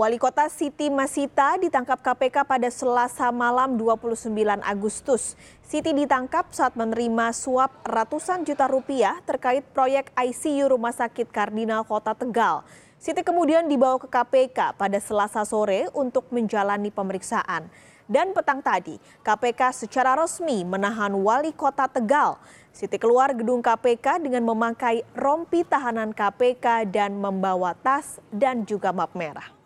Wali Kota Siti Masita ditangkap KPK pada Selasa malam 29 Agustus. Siti ditangkap saat menerima suap ratusan juta rupiah terkait proyek ICU Rumah Sakit Kardinal Kota Tegal. Siti kemudian dibawa ke KPK pada Selasa sore untuk menjalani pemeriksaan. Dan petang tadi, KPK secara resmi menahan wali kota Tegal. Siti keluar gedung KPK dengan memakai rompi tahanan KPK dan membawa tas dan juga map merah.